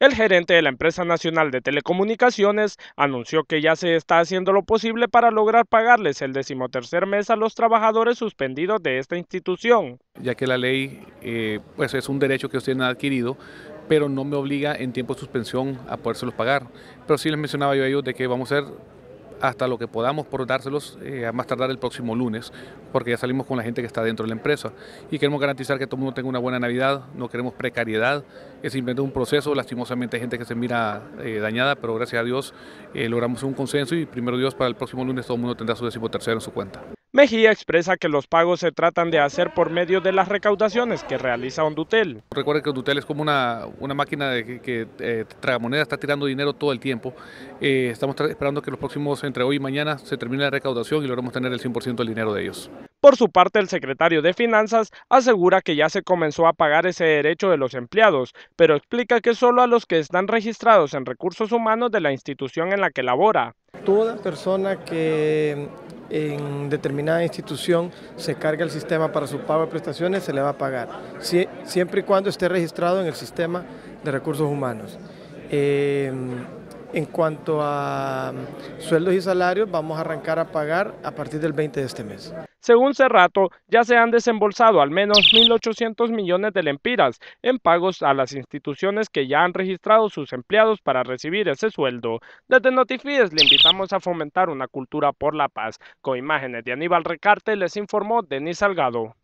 El gerente de la empresa nacional de telecomunicaciones anunció que ya se está haciendo lo posible para lograr pagarles el decimotercer mes a los trabajadores suspendidos de esta institución. Ya que la ley eh, pues es un derecho que ustedes han adquirido, pero no me obliga en tiempo de suspensión a podérselos pagar. Pero sí les mencionaba yo a ellos de que vamos a ser hasta lo que podamos por dárselos eh, a más tardar el próximo lunes, porque ya salimos con la gente que está dentro de la empresa y queremos garantizar que todo el mundo tenga una buena Navidad, no queremos precariedad, es simplemente un proceso, lastimosamente hay gente que se mira eh, dañada, pero gracias a Dios eh, logramos un consenso y primero Dios para el próximo lunes todo el mundo tendrá su décimo tercero en su cuenta. Mejía expresa que los pagos se tratan de hacer por medio de las recaudaciones que realiza Ondutel. Recuerda que Ondutel es como una, máquina de que, eh, traga moneda, está tirando dinero todo el tiempo. Eh, estamos esperando que los próximos, entre hoy y mañana, se termine la recaudación y logremos tener el 100% del dinero de ellos. Por su parte, el secretario de Finanzas asegura que ya se comenzó a pagar ese derecho de los empleados, pero explica que solo a los que están registrados en recursos humanos de la institución en la que labora. Toda persona que en determinada institución se carga el sistema para su pago de prestaciones, se le va a pagar, siempre y cuando esté registrado en el sistema de recursos humanos. Eh, en cuanto a sueldos y salarios, vamos a arrancar a pagar a partir del 20 de este mes. Según Cerrato, ya se han desembolsado al menos 1.800 millones de lempiras en pagos a las instituciones que ya han registrado sus empleados para recibir ese sueldo. Desde Notifies le invitamos a fomentar una cultura por la paz. Con imágenes de Aníbal Recarte les informó Denis Salgado.